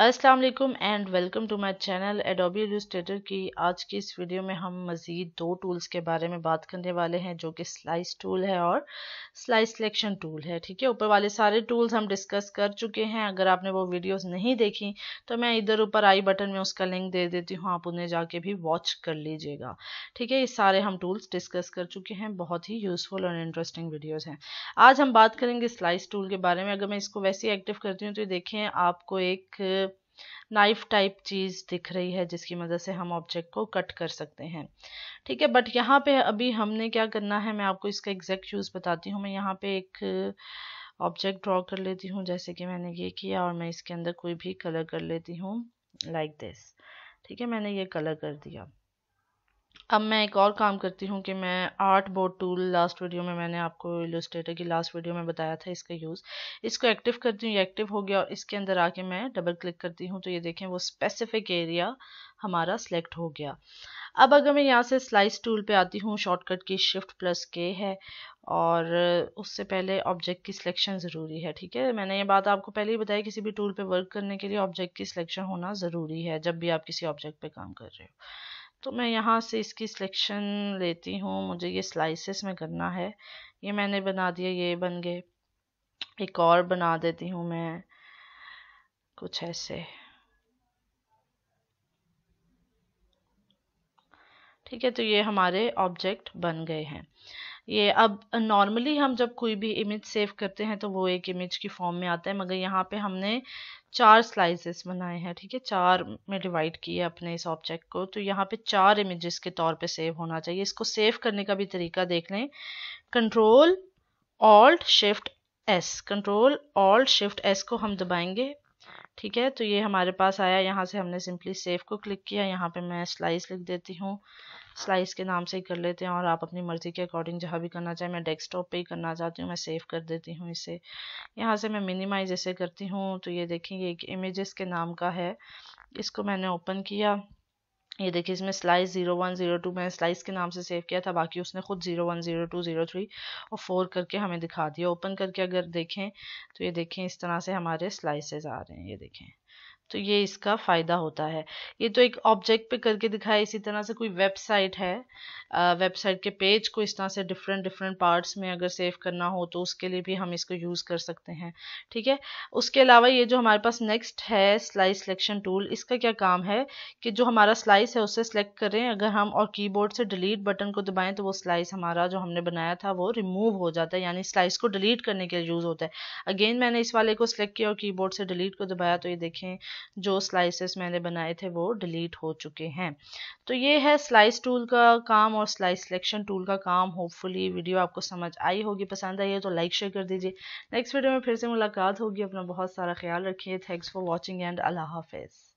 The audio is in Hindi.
अस्सलाम वालेकुम and welcome to my channel Adobe Illustrator की आज की इस वीडियो में हम मज़ीद दो टूल्स के बारे में बात करने वाले हैं जो कि स्लाइस टूल है और स्लाइस सिलेक्शन टूल है ठीक है ऊपर वाले सारे टूल्स हम डिस्कस कर चुके हैं अगर आपने वो वीडियोस नहीं देखी तो मैं इधर ऊपर आई बटन में उसका लिंक दे देती हूँ आप उन्हें जाके भी वॉच कर लीजिएगा ठीक है ये सारे हम टूल्स डिस्कस कर चुके हैं बहुत ही यूज़फुल और इंटरेस्टिंग वीडियोज़ हैं आज हम बात करेंगे स्लाइस टूल के बारे में अगर मैं इसको वैसे ही एक्टिव करती हूँ तो देखें आपको एक नाइफ टाइप चीज़ दिख रही है जिसकी मदद से हम ऑब्जेक्ट को कट कर सकते हैं ठीक है बट यहाँ पे अभी हमने क्या करना है मैं आपको इसका एग्जैक्ट यूज़ बताती हूँ मैं यहाँ पे एक ऑब्जेक्ट ड्रॉ कर लेती हूँ जैसे कि मैंने ये किया और मैं इसके अंदर कोई भी कलर कर लेती हूँ लाइक दिस ठीक है मैंने ये कलर कर दिया अब मैं एक और काम करती हूँ कि मैं art board tool last video में मैंने आपको इलस्ट्रेटर की लास्ट वीडियो में बताया था इसका यूज़ इसको एक्टिव करती हूँ ये एक्टिव हो गया और इसके अंदर आके मैं डबल क्लिक करती हूँ तो ये देखें वो स्पेसिफिक एरिया हमारा सिलेक्ट हो गया अब अगर मैं यहाँ से स्लाइस टूल पर आती हूँ शॉर्टकट की शिफ्ट प्लस के है और उससे पहले ऑब्जेक्ट की सिलेक्शन ज़रूरी है ठीक है मैंने ये बात आपको पहले ही बताई किसी भी टूल पर वर्क करने के लिए ऑब्जेक्ट की सिलेक्शन होना ज़रूरी है जब भी आप किसी ऑब्जेक्ट पर काम कर रहे हो तो मैं यहाँ से इसकी सिलेक्शन लेती हूँ मुझे ये स्लाइसेस में करना है ये मैंने बना दिया ये बन गए एक और बना देती हूँ मैं कुछ ऐसे ठीक है तो ये हमारे ऑब्जेक्ट बन गए हैं ये अब नॉर्मली हम जब कोई भी इमेज सेव करते हैं तो वो एक इमेज की फॉर्म में आता है मगर यहाँ पे हमने चार स्लाइसेस बनाए हैं ठीक है चार में डिवाइड किए अपने इस ऑब्जेक्ट को तो यहाँ पे चार इमेजेस के तौर पे सेव होना चाहिए इसको सेव करने का भी तरीका देख लें control alt shift S control alt shift S को हम दबाएंगे ठीक है तो ये हमारे पास आया यहाँ से हमने सिंपली सेव को क्लिक किया यहाँ पे मैं स्लाइस लिख देती हूँ स्लाइस के नाम से ही कर लेते हैं और आप अपनी मर्ज़ी के अकॉर्डिंग जहाँ भी करना चाहें मैं डेस्कटॉप पे ही करना चाहती हूँ मैं सेव कर देती हूँ इसे यहाँ से मैं मिनिमाइज इसे करती हूँ तो ये देखें ये एक इमेज के नाम का है इसको मैंने ओपन किया ये देखिए इसमें slice zero one zero two मैंने स्लाइस के नाम से सेव किया था बाकी उसने खुद zero one zero two zero three और फोर करके हमें दिखा दिया ओपन करके अगर देखें तो ये देखें इस तरह से हमारे स्लाइसेस आ रहे हैं ये देखें तो ये इसका फ़ायदा होता है ये तो एक ऑब्जेक्ट पे करके दिखाया इसी तरह से कोई वेबसाइट है वेबसाइट के पेज को इस तरह से डिफरेंट डिफरेंट पार्ट्स में अगर सेव करना हो तो उसके लिए भी हम इसको यूज़ कर सकते हैं ठीक है उसके अलावा ये जो हमारे पास नेक्स्ट है स्लाइस सिलेक्शन टूल इसका क्या काम है कि जो हमारा स्लाइस है उसे सेलेक्ट करें अगर हम और कीबोर्ड से डिलीट बटन को दबाएं तो वो स्लाइस हमारा जो हमने बनाया था वो रिमूव हो जाता है यानी स्लाइस को डिलीट करने के लिए यूज़ होता है अगेन मैंने इस वाले को सिलेक्ट किया और की से डिलीट को दबाया तो ये देखें जो स्लाइसेस मैंने बनाए थे वो डिलीट हो चुके हैं तो ये है स्लाइस टूल का काम और स्लाइस सिलेक्शन टूल का काम होपफुली वीडियो आपको समझ आई होगी पसंद आई है तो लाइक शेयर कर दीजिए नेक्स्ट वीडियो में फिर से मुलाकात होगी अपना बहुत सारा ख्याल रखिए थैंक्स फॉर वॉचिंग एंड अल्लाह हाफिज़